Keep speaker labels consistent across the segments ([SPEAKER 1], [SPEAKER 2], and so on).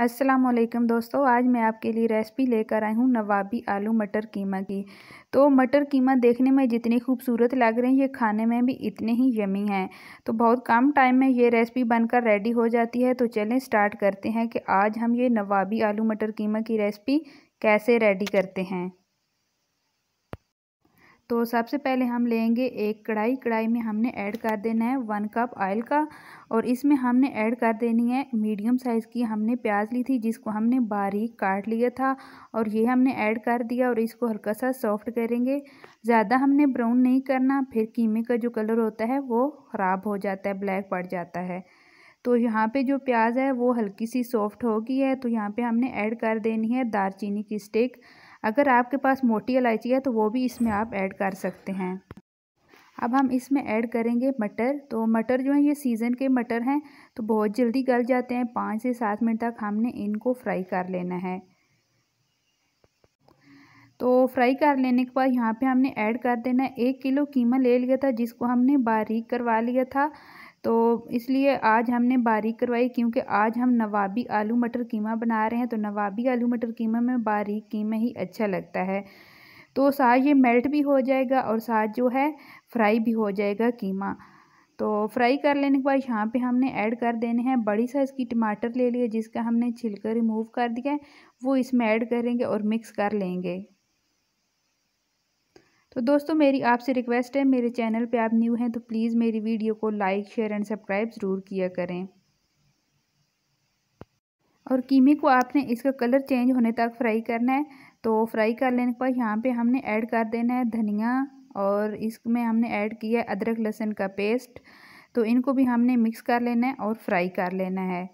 [SPEAKER 1] असलम दोस्तों आज मैं आपके लिए रेसिपी लेकर आई हूँ नवाबी आलू मटर कीमा की तो मटर कीमा देखने में जितनी खूबसूरत लग रही है ये खाने में भी इतने ही यमी हैं तो बहुत कम टाइम में ये रेसिपी बनकर रेडी हो जाती है तो चलें स्टार्ट करते हैं कि आज हम ये नवाबी आलू मटर कीमा की रेसिपी कैसे रेडी करते हैं तो सबसे पहले हम लेंगे एक कढ़ाई कढ़ाई में हमने ऐड कर देना है वन कप ऑयल का और इसमें हमने ऐड कर देनी है मीडियम साइज़ की हमने प्याज ली थी जिसको हमने बारीक काट लिया था और ये हमने ऐड कर दिया और इसको हल्का सा सॉफ्ट करेंगे ज़्यादा हमने ब्राउन नहीं करना फिर कीमे का जो कलर होता है वो ख़राब हो जाता है ब्लैक पड़ जाता है तो यहाँ पे जो प्याज है वो हल्की सी सॉफ्ट होगी है तो यहाँ पे हमने ऐड कर देनी है दारचीनी की स्टिक अगर आपके पास मोटी इलायची है तो वो भी इसमें आप ऐड कर सकते हैं अब हम इसमें ऐड करेंगे मटर तो मटर जो है ये सीज़न के मटर हैं तो बहुत जल्दी गल जाते हैं पाँच से सात मिनट तक हमने इनको फ्राई कर लेना है तो फ्राई कर लेने के बाद यहाँ पे हमने ऐड कर देना है एक किलो कीमा ले लिया था जिसको हमने बारीक करवा लिया था तो इसलिए आज हमने बारीक करवाई क्योंकि आज हम नवाबी आलू मटर कीमा बना रहे हैं तो नवाबी आलू मटर कीमा में बारीक कीमा ही अच्छा लगता है तो साथ ये मेल्ट भी हो जाएगा और साथ जो है फ्राई भी हो जाएगा कीमा तो फ्राई कर लेने के बाद यहाँ पे हमने ऐड कर देने हैं बड़ी साइज़ की टमाटर ले लिए जिसका हमने छिलका रिमूव कर दिया है वो इसमें ऐड करेंगे और मिक्स कर लेंगे तो दोस्तों मेरी आपसे रिक्वेस्ट है मेरे चैनल पे आप न्यू हैं तो प्लीज़ मेरी वीडियो को लाइक शेयर एंड सब्सक्राइब ज़रूर किया करें और कीमे को आपने इसका कलर चेंज होने तक फ्राई करना है तो फ्राई कर लेने के बाद यहाँ पे हमने ऐड कर देना है धनिया और इसमें हमने ऐड किया है अदरक लहसुन का पेस्ट तो इनको भी हमने मिक्स कर लेना है और फ्राई कर लेना है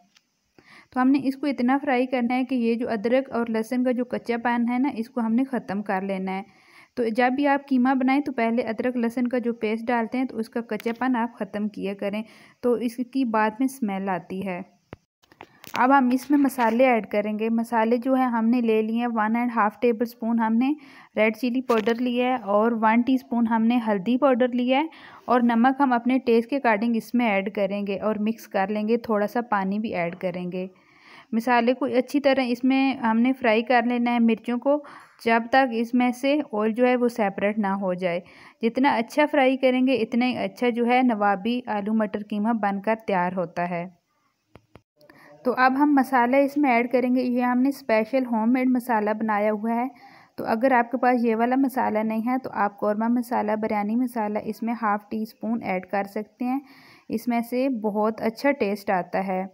[SPEAKER 1] तो हमने इसको इतना फ्राई करना है कि ये जो अदरक और लहसुन का जो कच्चा पान है ना इसको हमने ख़त्म कर लेना है तो जब भी आप कीमा बनाएं तो पहले अदरक लहसुन का जो पेस्ट डालते हैं तो उसका कच्चापन आप ख़त्म किया करें तो इसकी बाद में स्मेल आती है अब हम इसमें मसाले ऐड करेंगे मसाले जो है हमने ले लिए हैं one and half tablespoon हमने रेड चिली पाउडर लिया है और वन टीस्पून हमने हल्दी पाउडर लिया है और नमक हम अपने टेस्ट के अकॉर्डिंग इसमें ऐड करेंगे और मिक्स कर लेंगे थोड़ा सा पानी भी ऐड करेंगे मसाले को अच्छी तरह इसमें हमने फ्राई कर लेना है मिर्चों को जब तक इसमें से ऑयल जो है वो सेपरेट ना हो जाए जितना अच्छा फ्राई करेंगे इतना ही अच्छा जो है नवाबी आलू मटर कीमा बनकर तैयार होता है तो अब हम मसाला इसमें ऐड करेंगे ये हमने स्पेशल होममेड मसाला बनाया हुआ है तो अगर आपके पास ये वाला मसाला नहीं है तो आप कौरमा मसाला बिरयानी मसाला इसमें हाफ़ टी स्पून ऐड कर सकते हैं इसमें से बहुत अच्छा टेस्ट आता है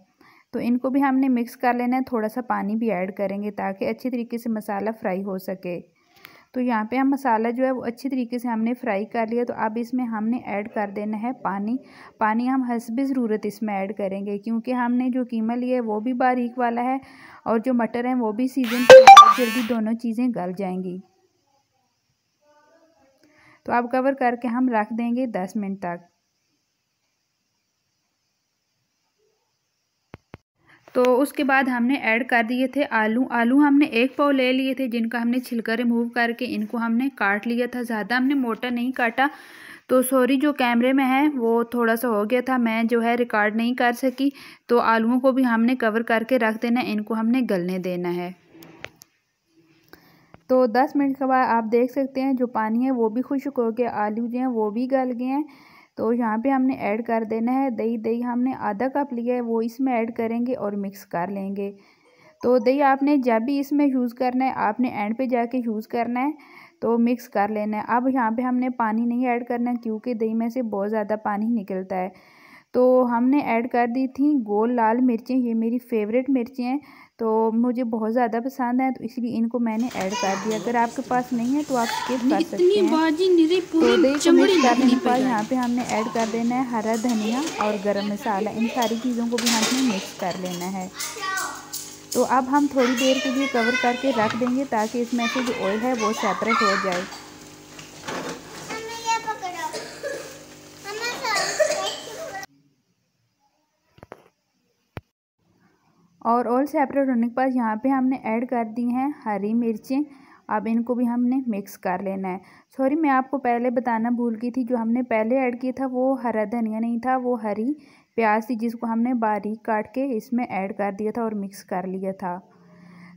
[SPEAKER 1] तो इनको भी हमने मिक्स कर लेना है थोड़ा सा पानी भी ऐड करेंगे ताकि अच्छी तरीके से मसाला फ्राई हो सके तो यहाँ पे हम मसाला जो है वो अच्छी तरीके से हमने फ्राई कर लिया तो अब इसमें हमने ऐड कर देना है पानी पानी हम हसब ज़रूरत इसमें ऐड करेंगे क्योंकि हमने जो कीमा लिया है वो भी बारीक वाला है और जो मटर है वो भी सीजन जल्दी दोनों चीज़ें गल जाएंगी तो अब कवर करके हम रख देंगे दस मिनट तक तो उसके बाद हमने ऐड कर दिए थे आलू आलू हमने एक पाव ले लिए थे जिनका हमने छिलका रिमूव करके इनको हमने काट लिया था ज़्यादा हमने मोटा नहीं काटा तो सॉरी जो कैमरे में है वो थोड़ा सा हो गया था मैं जो है रिकॉर्ड नहीं कर सकी तो आलूओं को भी हमने कवर करके रख देना इनको हमने गलने देना है तो 10 मिनट के बाद आप देख सकते हैं जो पानी है वो भी खुश्क हो गया आलू जो हैं वो भी गल गए हैं तो यहाँ पे हमने ऐड कर देना है दही दही हमने आधा कप लिया है वो इसमें ऐड करेंगे और मिक्स कर लेंगे तो दही आपने जब भी इसमें यूज़ करना है आपने एंड पे जाके यूज़ करना है तो मिक्स कर लेना है अब यहाँ पे हमने पानी नहीं ऐड करना क्योंकि दही में से बहुत ज़्यादा पानी निकलता है तो हमने ऐड कर दी थी गोल लाल मिर्चें ये मेरी फेवरेट मिर्चें हैं तो मुझे बहुत ज़्यादा पसंद है तो इसलिए इनको मैंने ऐड कर दिया अगर आपके पास नहीं है तो आप स्किप कर सकते हैं तो देखिए यहाँ पे हमने ऐड कर देना है हरा धनिया और गरम मसाला इन सारी चीज़ों को भी हमने मिक्स कर लेना है तो अब हम थोड़ी देर के लिए कवर करके रख देंगे ताकि इसमें से जो ऑयल है वो सेपरेट हो जाए और ऑल सेपरेट होने के बाद यहाँ पे हमने ऐड कर दी हैं हरी मिर्चें अब इनको भी हमने मिक्स कर लेना है सॉरी मैं आपको पहले बताना भूल गई थी जो हमने पहले ऐड किया था वो हरा धनिया नहीं था वो हरी प्याज थी जिसको हमने बारीक काट के इसमें ऐड कर दिया था और मिक्स कर लिया था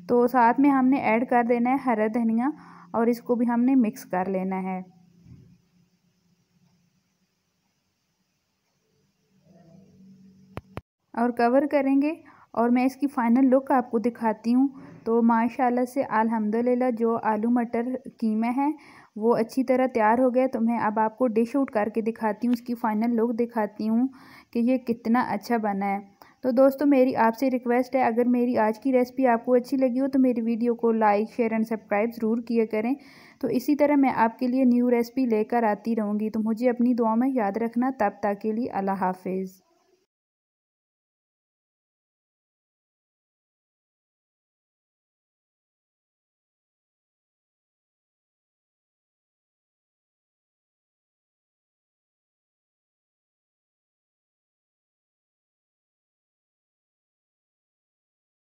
[SPEAKER 1] तो साथ में हमने ऐड कर देना है हरा धनिया और इसको भी हमने मिक्स कर लेना है और कवर करेंगे और मैं इसकी फ़ाइनल लुक आपको दिखाती हूँ तो माशाल्लाह से अल्हम्दुलिल्लाह जो आलू मटर कीमा है वो अच्छी तरह तैयार हो गया तो मैं अब आपको डिश आउट करके दिखाती हूँ इसकी फ़ाइनल लुक दिखाती हूँ कि ये कितना अच्छा बना है तो दोस्तों मेरी आपसे रिक्वेस्ट है अगर मेरी आज की रेसिपी आपको अच्छी लगी हो तो मेरी वीडियो को लाइक शेयर एंड सब्सक्राइब ज़रूर किया करें तो इसी तरह मैं आपके लिए न्यू रेसिपी लेकर आती रहूँगी तो मुझे अपनी दुआ में याद रखना तब तक के लिए अल्लाह हाफिज़